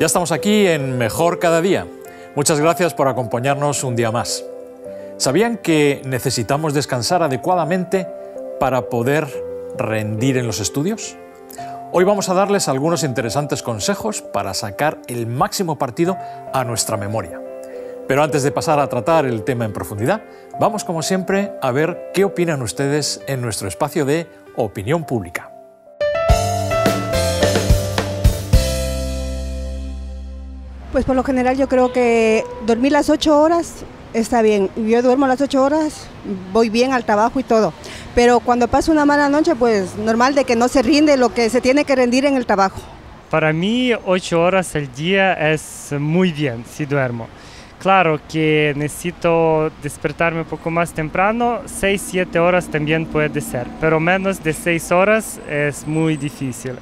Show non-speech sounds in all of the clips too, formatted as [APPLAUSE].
Ya estamos aquí en Mejor Cada Día, Muchas gracias por acompañarnos un día más. ¿Sabían que necesitamos descansar adecuadamente para poder rendir en los estudios? Hoy vamos a darles algunos interesantes consejos para sacar el máximo partido a nuestra memoria. Pero antes de pasar a tratar el tema en profundidad, vamos como siempre a ver qué opinan ustedes en nuestro espacio de opinión pública. Pues por lo general yo creo que dormir las 8 horas está bien. Yo duermo las 8 horas, voy bien al trabajo y todo. Pero cuando pasa una mala noche, pues normal de que no se rinde lo que se tiene que rendir en el trabajo. Para mí 8 horas al día es muy bien si duermo. Claro que necesito despertarme un poco más temprano, 6-7 horas también puede ser, pero menos de 6 horas es muy difícil.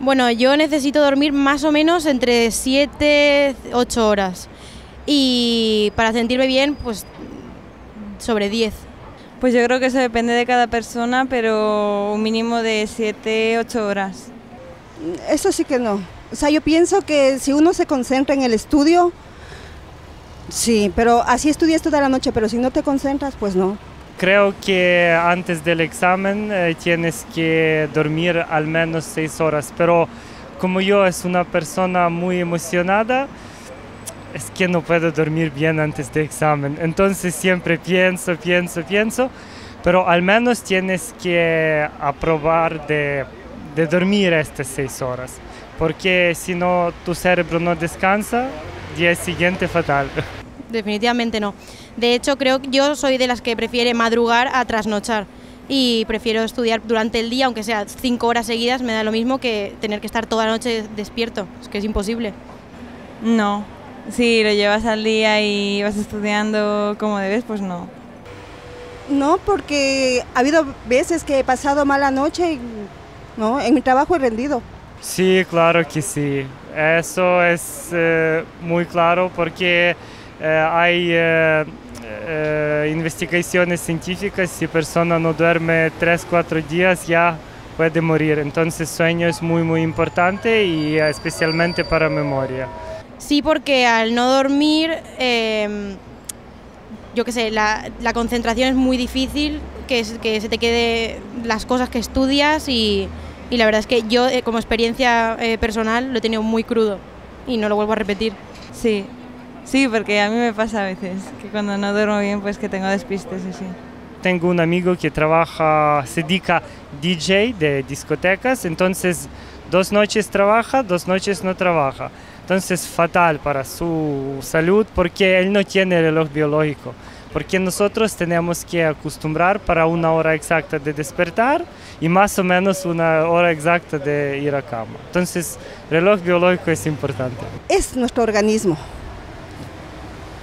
Bueno, yo necesito dormir más o menos entre 7, 8 horas. Y para sentirme bien, pues sobre 10. Pues yo creo que eso depende de cada persona, pero un mínimo de 7, 8 horas. Eso sí que no. O sea, yo pienso que si uno se concentra en el estudio, sí, pero así estudias toda la noche, pero si no te concentras, pues no creo que antes del examen eh, tienes que dormir al menos seis horas, pero como yo es una persona muy emocionada, es que no puedo dormir bien antes del examen. Entonces siempre pienso, pienso, pienso, pero al menos tienes que aprobar de, dormir estas seis horas, porque si no tu cerebro no descansa, día siguiente fatal. [LAUGHS] definitivamente no. De hecho, creo que yo soy de las que prefiere madrugar a trasnochar y prefiero estudiar durante el día, aunque sea cinco horas seguidas, me da lo mismo que tener que estar toda la noche despierto, es que es imposible. No, si lo llevas al día y vas estudiando como debes, pues no. No, porque ha habido veces que he pasado mala noche y no, en mi trabajo he rendido. Sí, claro que sí. Eso es eh, muy claro porque eh, hay eh, eh, investigaciones científicas, si persona no duerme 3-4 días ya puede morir. Entonces sueño es muy muy importante y especialmente para memoria. Sí, porque al no dormir, em, yo qué sé, la, concentración es muy difícil, que, que se te quede las cosas que estudias y, la verdad es que yo como experiencia personal lo he tenido muy crudo y no lo vuelvo a repetir. Sí, Sí, porque a mí me pasa a veces, que cuando no duermo bien, pues que tengo despistes y sí. Tengo un amigo que trabaja, se dedica DJ de discotecas, entonces dos noches trabaja, dos noches no trabaja. Entonces es fatal para su salud porque él no tiene reloj biológico, porque nosotros tenemos que acostumbrar para una hora exacta de despertar y más o menos una hora exacta de ir a cama. Entonces reloj biológico es importante. Es nuestro organismo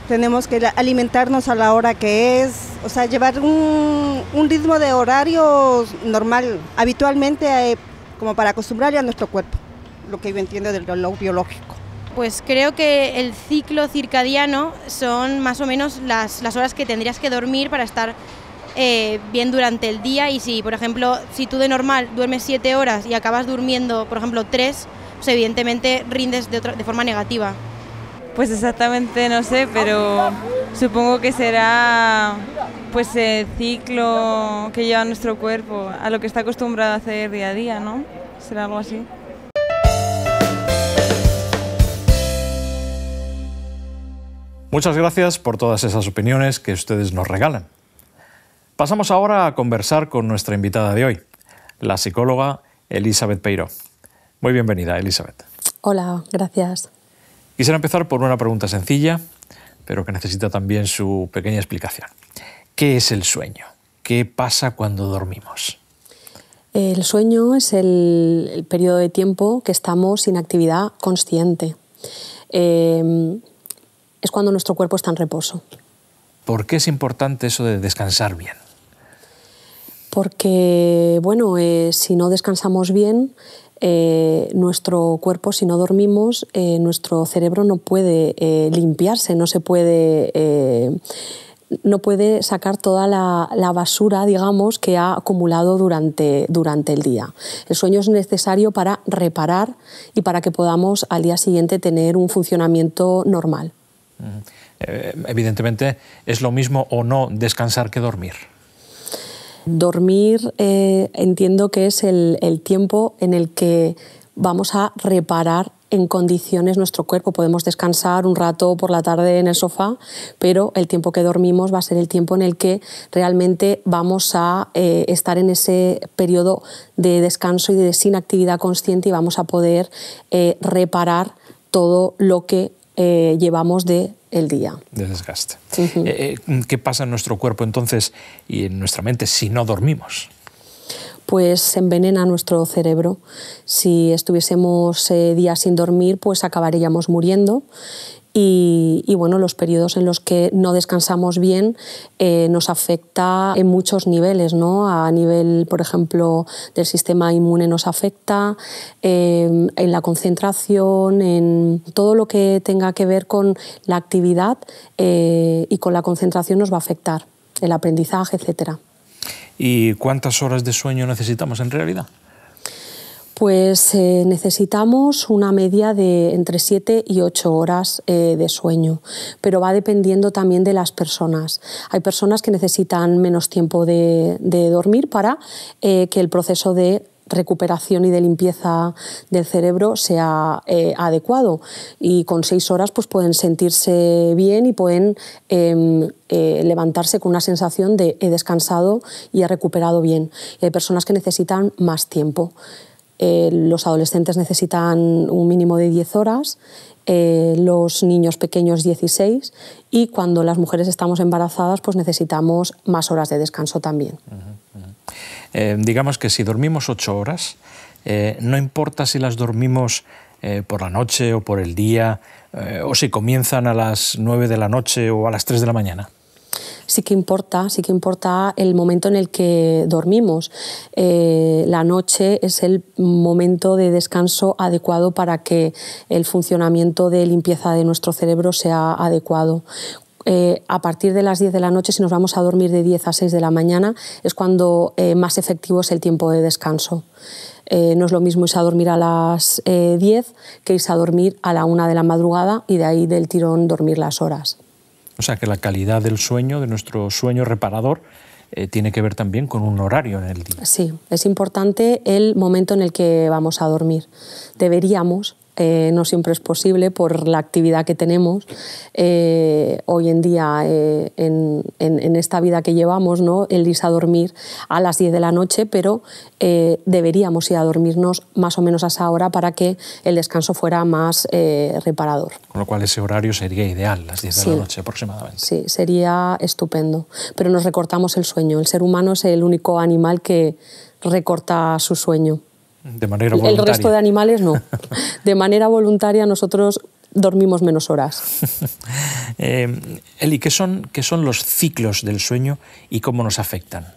tenemos que alimentarnos a la hora que es, o sea, llevar un, ritmo de horario normal, habitualmente, eh, como para acostumbrarle a nuestro cuerpo, lo que yo entiendo del reloj biológico. Pues creo que el ciclo circadiano son más o menos las, horas que tendrías que dormir para estar eh, bien durante el día y si, por ejemplo, si tú de normal duermes siete horas y acabas durmiendo, por ejemplo, 3, pues evidentemente rindes de, de forma negativa. Pues exactamente no sé, pero supongo que será pues el ciclo que lleva nuestro cuerpo, a lo que está acostumbrado a hacer día a día, ¿no? Será algo así. Muchas gracias por todas esas opiniones que ustedes nos regalan. Pasamos ahora a conversar con nuestra invitada de hoy, la psicóloga Elizabeth Peiro. Muy bienvenida, Elizabeth. Hola, gracias. Quisiera empezar por una pregunta sencilla, pero que necesita también su pequeña explicación. ¿Qué es el sueño? ¿Qué pasa cuando dormimos? El sueño es el, periodo de tiempo que estamos sin actividad consciente. Em, es cuando nuestro cuerpo está en reposo. ¿Por qué es importante eso de descansar bien? Porque, bueno, eh, si no descansamos bien, eh, nuestro cuerpo, si no dormimos, eh, nuestro cerebro no puede eh, limpiarse, no se puede, no puede sacar toda la, la, basura, digamos, que ha acumulado durante, durante el día. El sueño es necesario para reparar y para que podamos al día siguiente tener un funcionamiento normal. Evidentemente, es lo mismo o no descansar que dormir. Dormir eh, entiendo que es el, tiempo en el que vamos a reparar en condiciones nuestro cuerpo. Podemos descansar un rato por la tarde en el sofá, pero el tiempo que dormimos va a ser el tiempo en el que realmente vamos a eh, estar en ese periodo de descanso y de sin actividad consciente y vamos a poder eh, reparar todo lo que eh, llevamos de el día. De desgaste. Eh, eh, ¿Qué pasa en nuestro cuerpo entonces y en nuestra mente si no dormimos? pues envenena nuestro cerebro. Si estuviésemos eh, días sin dormir, pues acabaríamos muriendo. Y, bueno, los periodos en los que no descansamos bien eh, nos afecta en muchos niveles, ¿no? A nivel, por ejemplo, del sistema inmune nos afecta, em, en la concentración, en todo lo que tenga que ver con la actividad eh, y con la concentración nos va a afectar, el aprendizaje, etcétera y cuántas horas de sueño necesitamos en realidad? Pues eh, necesitamos una media de entre 7 y 8 horas eh, de sueño, pero va dependiendo también de las personas. Hay personas que necesitan menos tiempo de, dormir para eh, que el proceso de recuperación y de limpieza del cerebro sea eh, adecuado. Y con seis horas pues, pueden sentirse bien y pueden em, eh, levantarse con una sensación de he descansado y he recuperado bien. hay personas que necesitan más tiempo. Eh, los adolescentes necesitan un mínimo de 10 horas los niños pequeños 16 y cuando las mujeres estamos embarazadas pues necesitamos más horas de descanso también. Eh, digamos que si dormimos ocho horas, eh, no importa si las dormimos eh, por la noche o por el día, o si comienzan a las nueve de la noche o a las tres de la mañana sí que importa, sí que importa el momento en el que dormimos. la noche es el momento de descanso adecuado para que el funcionamiento de limpieza de nuestro cerebro sea adecuado. Eh, a partir de las 10 de la noche, si nos vamos a dormir de 10 a 6 de la mañana, es cuando eh, más efectivo es el tiempo de descanso. Eh, no es lo mismo irse a dormir a las 10 que irse a dormir a la 1 de la madrugada y de ahí del tirón dormir las horas. O sea que la calidad del sueño, de nuestro sueño reparador, tiene que ver también con un horario en el día. Sí, es importante el momento en el que vamos a dormir. Deberíamos no siempre es posible por la actividad que tenemos eh, hoy en día eh, en, esta vida que llevamos, ¿no? el irse a dormir a las 10 de la noche, pero eh, deberíamos ir a dormirnos más o menos a esa hora para que el descanso fuera más reparador. Con lo cual ese horario sería ideal, las 10 de la noche aproximadamente. Sí, sería estupendo, pero nos recortamos el sueño. El ser humano es el único animal que recorta su sueño. El resto de animales no. [LAUGHS] De manera voluntaria nosotros dormimos menos horas. [LAUGHS] Eh, Eli, ¿qué son, ¿qué son los ciclos del sueño y cómo nos afectan?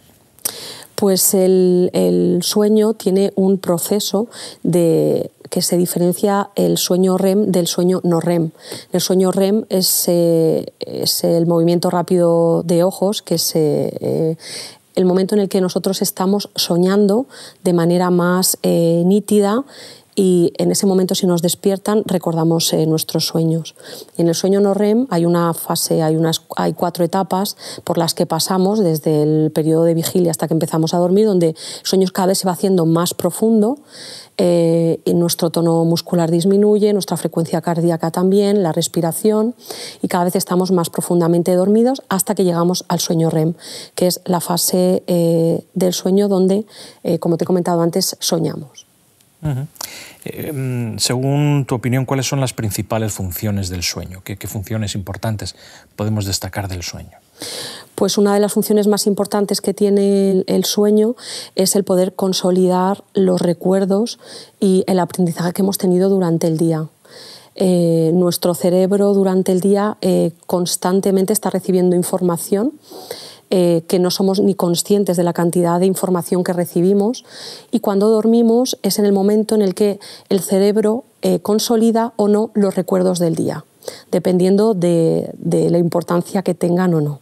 Pues el, sueño tiene un proceso de que se diferencia el sueño REM del sueño no REM. El sueño REM es, eh, es el movimiento rápido de ojos que se eh, el momento en el que nosotros estamos soñando de manera más eh, nítida y en ese momento si nos despiertan recordamos eh, nuestros sueños. en el sueño no REM hay una fase, hay, unas, hay cuatro etapas por las que pasamos desde el periodo de vigilia hasta que empezamos a dormir, donde el sueño cada vez se va haciendo más profundo, eh, y nuestro tono muscular disminuye, nuestra frecuencia cardíaca también, la respiración y cada vez estamos más profundamente dormidos hasta que llegamos al sueño REM, que es la fase eh, del sueño donde, como te he comentado antes, soñamos. Eh, mm, según tu opinión, ¿cuáles son las principales funciones del sueño? ¿Qué, funciones importantes podemos destacar del sueño? Pues una de las funciones más importantes que tiene el, sueño es el poder consolidar los recuerdos y el aprendizaje que hemos tenido durante el día. Eh, nuestro cerebro durante el día eh, constantemente está recibiendo información eh, que no somos ni conscientes de la cantidad de información que recibimos y cuando dormimos es en el momento en el que el cerebro eh, consolida o no los recuerdos del día dependiendo de, la importancia que tengan o no.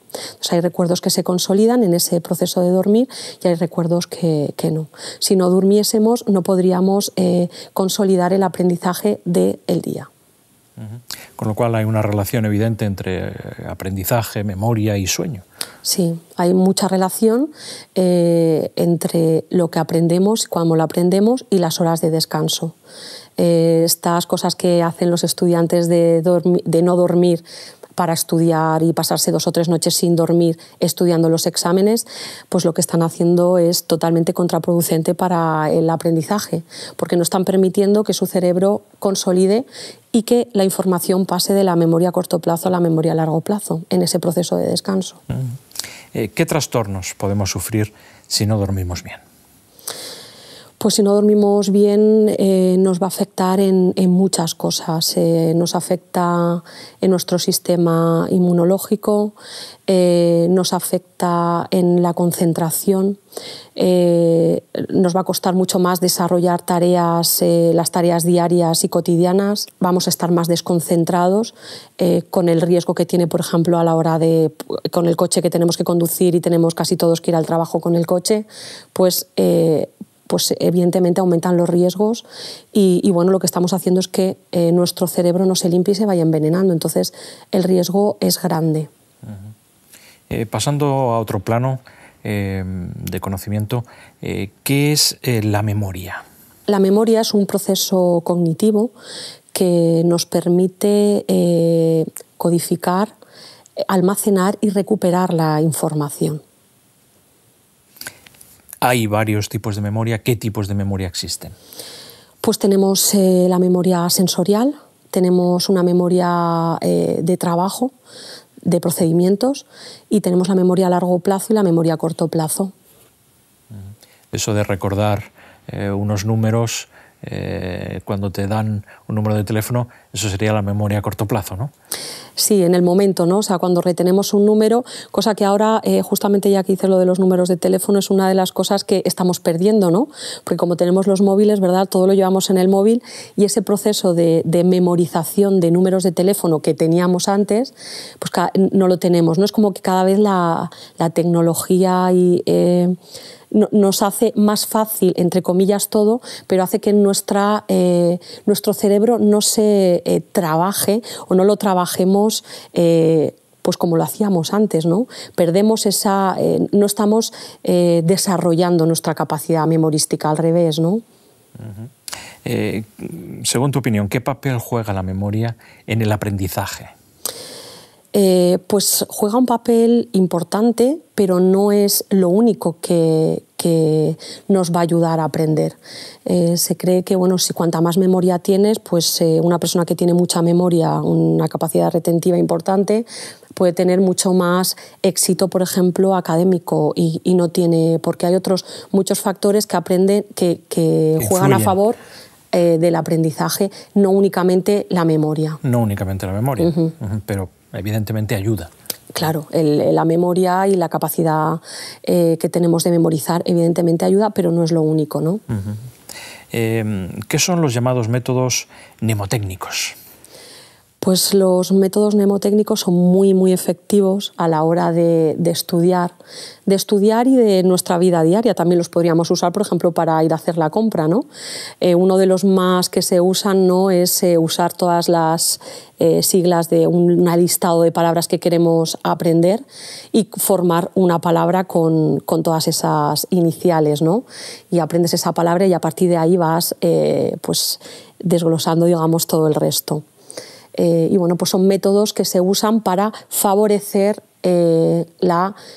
hay recuerdos que se consolidan en ese proceso de dormir y hay recuerdos que, no. Si no durmiésemos, no podríamos eh, consolidar el aprendizaje del día. Con lo cual hay una relación evidente entre eh, aprendizaje, memoria y sueño. Sí, hay mucha relación eh, entre lo que aprendemos, cuando lo aprendemos y las horas de descanso. Eh, estas cosas que hacen los estudiantes de no dormir para estudiar y pasarse dos o tres noches sin dormir estudiando los exámenes, pues lo que están haciendo es totalmente contraproducente para el aprendizaje, porque no están permitiendo que su cerebro consolide y que la información pase de la memoria a corto plazo a la memoria a largo plazo en ese proceso de descanso. Mm. Eh, ¿Qué trastornos podemos sufrir si no dormimos bien? pues si no dormimos bien eh, nos va a afectar en, muchas cosas. Eh, nos afecta en nuestro sistema inmunológico, eh, nos afecta en la concentración, nos va a costar mucho más desarrollar tareas, las tareas diarias y cotidianas, vamos a estar más desconcentrados con el riesgo que tiene, por ejemplo, a la hora de, con el coche que tenemos que conducir y tenemos casi todos que ir al trabajo con el coche, pues pues evidentemente aumentan los riesgos y, bueno, lo que estamos haciendo es que eh, nuestro cerebro no se limpie y se vaya envenenando, entonces el riesgo es grande. Eh, pasando a otro plano eh, de conocimiento, ¿qué es la memoria? La memoria es un proceso cognitivo que nos permite codificar, almacenar y recuperar la información hay varios tipos de memoria. ¿Qué tipos de memoria existen? Pues tenemos eh, la memoria sensorial, tenemos una memoria eh, de trabajo, de procedimientos, y tenemos la memoria a largo plazo y la memoria a corto plazo. Eso de recordar eh, unos números eh, cuando te dan un número de teléfono, eso sería la memoria a corto plazo, ¿no? Sí, en el momento, ¿no? O sea, cuando retenemos un número, cosa que ahora, eh, justamente ya que hice lo de los números de teléfono, es una de las cosas que estamos perdiendo, ¿no? Porque como tenemos los móviles, ¿verdad? Todo lo llevamos en el móvil y ese proceso de, memorización de números de teléfono que teníamos antes, pues no lo tenemos, ¿no? Es como que cada vez la, tecnología y... Eh, nos hace más fácil, entre comillas, todo, pero hace que eh, nuestro cerebro no se eh, trabaje o no lo trabajemos. Eh, pues como lo hacíamos antes, ¿no? Perdemos esa, no estamos desarrollando nuestra capacidad memorística al revés, ¿no? según tu opinión, ¿qué papel juega la memoria en el aprendizaje? Eh, pues juega un papel importante, pero no es lo único que, nos va a ayudar a aprender. Eh, se cree que bueno, si cuanta más memoria tienes, pues eh, una persona que tiene mucha memoria, una capacidad retentiva importante, puede tener mucho más éxito, por ejemplo, académico y, no tiene, porque hay otros muchos factores que aprenden, que, juegan a favor del aprendizaje, no únicamente la memoria. No únicamente la memoria, pero evidentemente ayuda. Claro, la memoria y la capacidad eh, que tenemos de memorizar evidentemente ayuda, pero no es lo único. ¿no? Eh, ¿Qué son los llamados métodos mnemotécnicos? Pues los métodos mnemotécnicos son muy, muy efectivos a la hora de, estudiar, de estudiar y de nuestra vida diaria. También los podríamos usar, por ejemplo, para ir a hacer la compra. ¿no? Eh, uno de los más que se usan ¿no? es eh, usar todas las eh, siglas de un listado de palabras que queremos aprender y formar una palabra con, todas esas iniciales. ¿no? Y aprendes esa palabra y a partir de ahí vas pues, desglosando digamos, todo el resto. Eh, y bueno, pues son métodos que se usan para favorecer eh,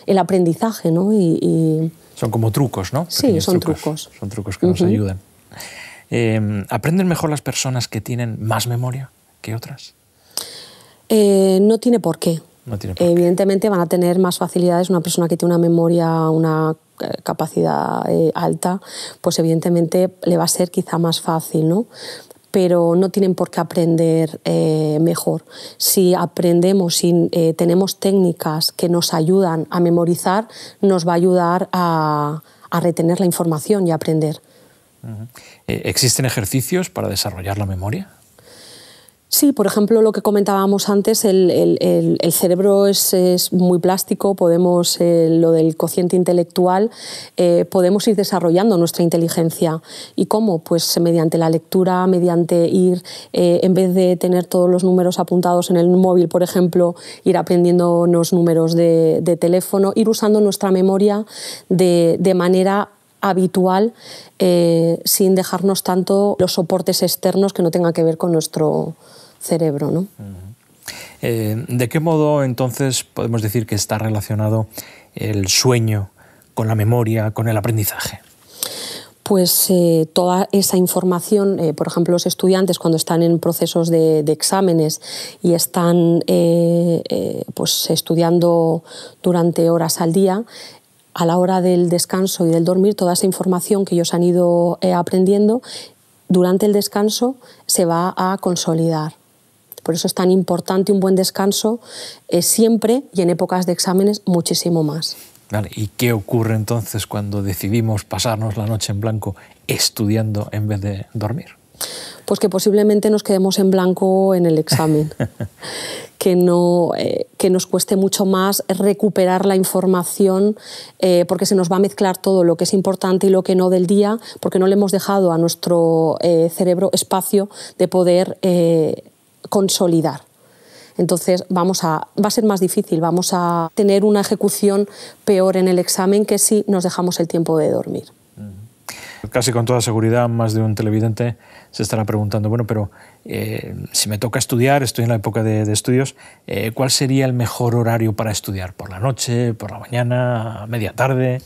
el aprendizaje. ¿no? Y, Son como trucos, ¿no? sí, son trucos. Son trucos que nos ayudan. Eh, ¿Aprenden mejor las personas que tienen más memoria que otras? no tiene por qué. Evidentemente van a tener más facilidades una persona que tiene una memoria, una capacidad alta, pues evidentemente le va a ser quizá más fácil, ¿no? pero no tienen por qué aprender eh, mejor. Si aprendemos, si eh, tenemos técnicas que nos ayudan a memorizar, nos va a ayudar a, a retener la información y aprender. Eh, ¿Existen ejercicios para desarrollar la memoria? Sí, por ejemplo, lo que comentábamos antes, el, cerebro es, muy plástico, podemos, eh, lo del cociente intelectual, eh, podemos ir desarrollando nuestra inteligencia. ¿Y cómo? Pues eh, mediante la lectura, mediante ir, en vez de tener todos los números apuntados en el móvil, por ejemplo, ir aprendiendo los números de, teléfono, ir usando nuestra memoria de, de manera habitual eh, sin dejarnos tanto los soportes externos que no tengan que ver con nuestro cerebro. Eh, ¿De qué modo entonces podemos decir que está relacionado el sueño con la memoria, con el aprendizaje? pues eh, toda esa información, por ejemplo, los estudiantes cuando están en procesos de, exámenes y están pues estudiando durante horas al día, a la hora del descanso y del dormir toda esa información que ellos han ido eh, aprendiendo durante el descanso se va a consolidar. Por eso es tan importante un buen descanso eh, siempre y en épocas de exámenes muchísimo más. ¿Y qué ocurre entonces cuando decidimos pasarnos la noche en blanco estudiando en vez de dormir? Pues que posiblemente nos quedemos en blanco en el examen. [LAUGHS] Que, no, eh, nos cueste mucho más recuperar la información eh, porque se nos va a mezclar todo lo que es importante y lo que no del día, porque no le hemos dejado a nuestro eh, cerebro espacio de poder consolidar. Entonces vamos a, va a ser más difícil, vamos a tener una ejecución peor en el examen que si nos dejamos el tiempo de dormir casi con toda seguridad más de un televidente se estará preguntando, bueno, pero eh, si me toca estudiar, estoy en la época de, estudios, eh, ¿cuál sería el mejor horario para estudiar? ¿Por la noche, por la mañana, media tarde?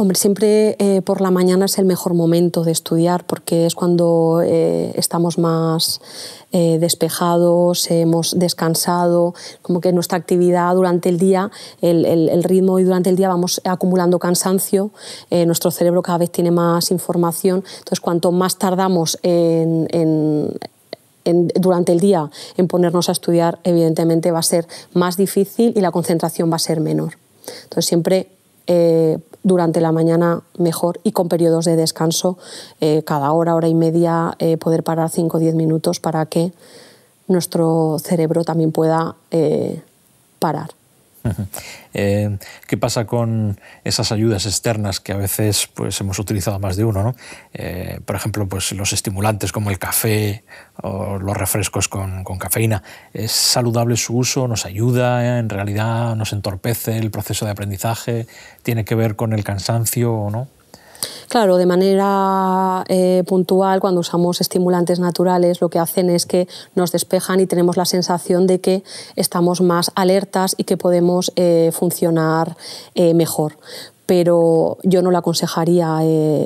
Hombre, siempre eh, por la mañana es el mejor momento de estudiar porque es cuando eh, estamos más eh, despejados, hemos descansado, como que nuestra actividad durante el día, el, ritmo y durante el día vamos acumulando cansancio, nuestro cerebro cada vez tiene más información, entonces cuanto más tardamos en, durante el día en ponernos a estudiar, evidentemente va a ser más difícil y la concentración va a ser menor. Entonces siempre durante la mañana mejor y con periodos de descanso eh, cada hora, hora y media, eh, poder parar 5 o 10 minutos para que nuestro cerebro también pueda eh, parar. [LAUGHS] Eh, ¿Qué pasa con esas ayudas externas que a veces pues, hemos utilizado más de uno? ¿no? Eh, por ejemplo, pues, los estimulantes como el café o los refrescos con, cafeína. ¿Es saludable su uso? ¿Nos ayuda? Eh, ¿En realidad nos entorpece el proceso de aprendizaje? ¿Tiene que ver con el cansancio o no? Claro, de manera eh, puntual, cuando usamos estimulantes naturales, lo que hacen es que nos despejan y tenemos la sensación de que estamos más alertas y que podemos eh, funcionar eh, mejor pero yo no le aconsejaría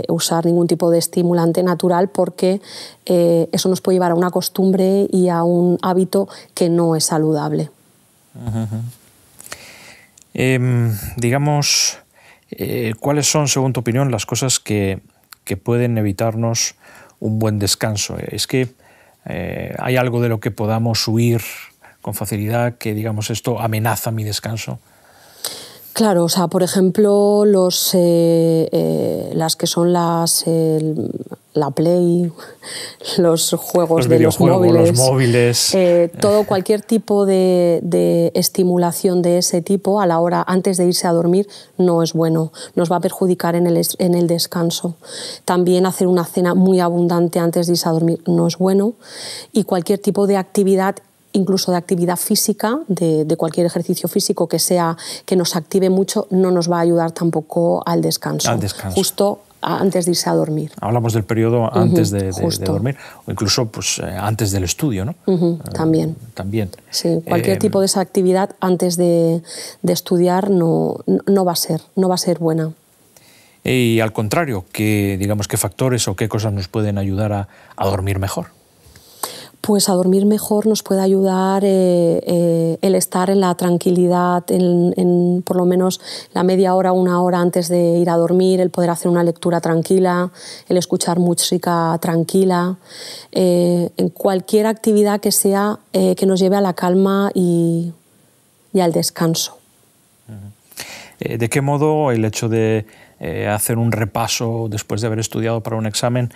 usar ningún tipo de estimulante natural porque eso nos puede llevar a una costumbre y a un hábito que no es saludable. Em, digamos, eh, ¿Cuáles son, según tu opinión, las cosas que, pueden evitarnos un buen descanso? Eh, es que eh, hay algo de lo que podamos huir con facilidad que, digamos, esto amenaza mi descanso. Claro, o sea, por ejemplo, los, las que son las, la Play, los juegos de los móviles, eh, todo cualquier tipo de, estimulación de ese tipo a la hora antes de irse a dormir no es bueno, nos va a perjudicar en el, en el descanso. También hacer una cena muy abundante antes de irse a dormir no es bueno y cualquier tipo de actividad incluso de actividad física, de, cualquier ejercicio físico que sea que nos active mucho, no nos va a ayudar tampoco al descanso. Al descanso. Justo antes de irse a dormir. Hablamos del periodo antes de, dormir, o incluso pues, eh, antes del estudio, ¿no? Eh, también. también. Sí, cualquier eh, tipo de esa actividad antes de, estudiar no, no, va a ser, no va a ser buena. Y al contrario, ¿qué, digamos, ¿qué factores o qué cosas nos pueden ayudar a dormir mejor? pues a dormir mejor nos puede ayudar eh, eh, el estar en la tranquilidad, en, por lo menos la media hora, una hora antes de ir a dormir, el poder hacer una lectura tranquila, el escuchar música tranquila, eh, en cualquier actividad que sea que nos lleve a la calma y, al descanso. ¿De qué modo el hecho de hacer un repaso después de haber estudiado para un examen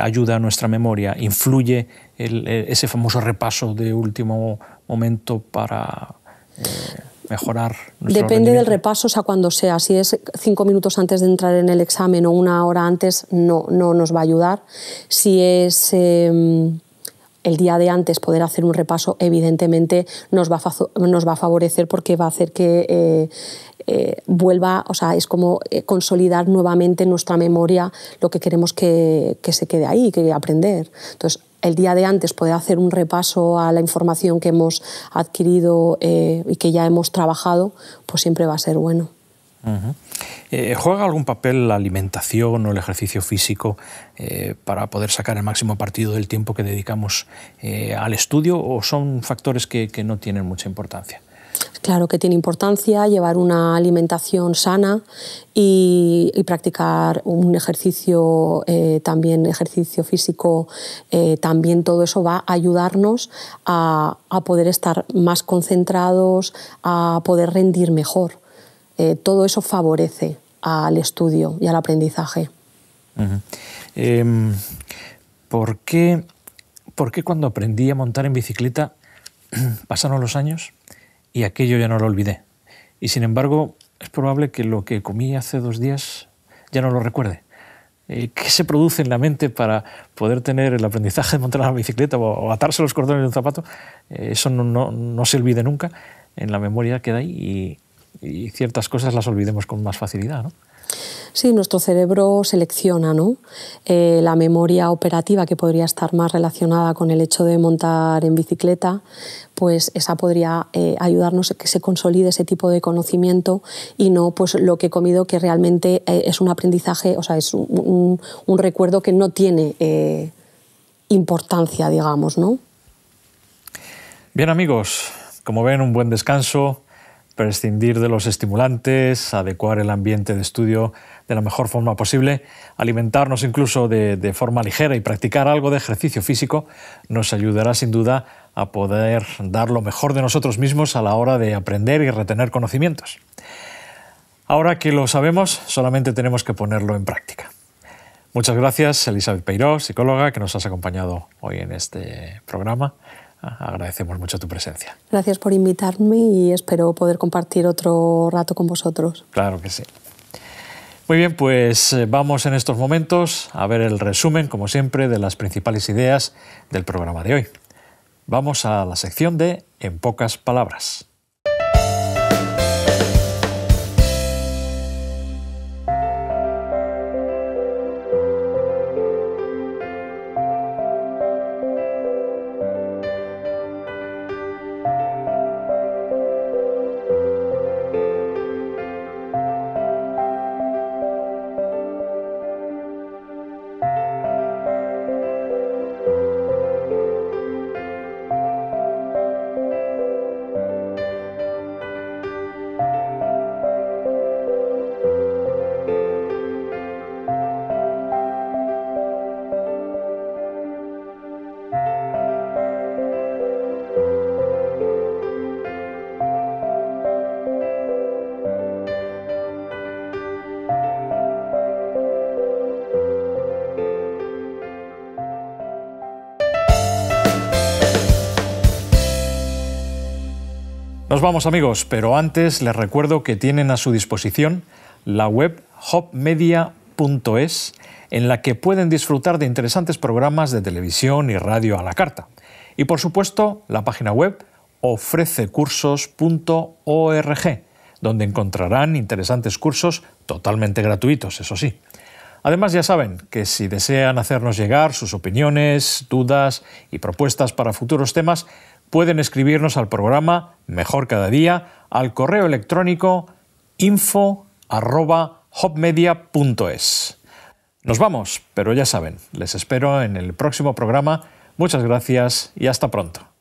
ayuda a nuestra memoria, influye eh, ese famoso repaso de último momento para... Eh, mejorar. Depende del repaso, o sea, cuando sea. Si es cinco minutos antes de entrar en el examen o una hora antes, no, no nos va a ayudar. Si es em, el día de antes poder hacer un repaso, evidentemente nos va a, nos va a favorecer porque va a hacer que eh, vuelva, o sea, es como consolidar nuevamente nuestra memoria lo que queremos que, que se quede ahí, que aprender. Entonces, el día de antes poder hacer un repaso a la información que hemos adquirido eh, y que ya hemos trabajado, pues siempre va a ser bueno. Eh, ¿Juega algún papel la alimentación o el ejercicio físico eh, para poder sacar el máximo partido del tiempo que dedicamos al estudio o son factores que no tienen mucha importancia? Claro que tiene importancia llevar una alimentación sana y, practicar un ejercicio, eh, también ejercicio físico, eh, también todo eso va a ayudarnos a, poder estar más concentrados, a poder rendir mejor. Eh, todo eso favorece al estudio y al aprendizaje. Em, ¿Por qué cuando aprendí a montar en bicicleta [CLEARS THROAT] pasaron los años? y aquello ya no lo olvidé. Y sin embargo, es probable que lo que comí hace dos días ya no lo recuerde. Eh, ¿Qué se produce en la mente para poder tener el aprendizaje de montar una bicicleta o atarse los cordones de un zapato? Eh, eso no, se olvide nunca, en la memoria queda ahí y, y ciertas cosas las olvidemos con más facilidad. ¿no? Sí, nuestro cerebro selecciona ¿no? Eh, la memoria operativa que podría estar más relacionada con el hecho de montar en bicicleta, pues esa podría eh, ayudarnos a que se consolide ese tipo de conocimiento y no pues lo que he comido que realmente eh, es un aprendizaje, o sea, es un, un recuerdo que no tiene importancia, digamos, ¿no? Bien amigos, como ven, un buen descanso, prescindir de los estimulantes, adecuar el ambiente de estudio de la mejor forma posible, alimentarnos incluso de, forma ligera y practicar algo de ejercicio físico nos ayudará sin duda a poder dar lo mejor de nosotros mismos a la hora de aprender y retener conocimientos. Ahora que lo sabemos, solamente tenemos que ponerlo en práctica. Muchas gracias, Elizabeth Peiró, psicóloga, que nos has acompañado hoy en este programa agradecemos mucho tu presencia. Gracias por invitarme y espero poder compartir otro rato con vosotros. Claro que sí. Muy bien, pues eh, vamos en estos momentos a ver el resumen, como siempre, de las principales ideas del programa de hoy. Vamos a la sección de En pocas palabras. vamos amigos, pero antes les recuerdo que tienen a su disposición la web hopmedia.es en la que pueden disfrutar de interesantes programas de televisión y radio a la carta. Y por supuesto, la página web ofrececursos.org, donde encontrarán interesantes cursos totalmente gratuitos, eso sí. Además, ya saben que si desean hacernos llegar sus opiniones, dudas y propuestas para futuros temas, pueden escribirnos al programa Mejor Cada Día al correo electrónico info.hopmedia.es. Nos vamos, pero ya saben, les espero en el próximo programa. Muchas gracias y hasta pronto.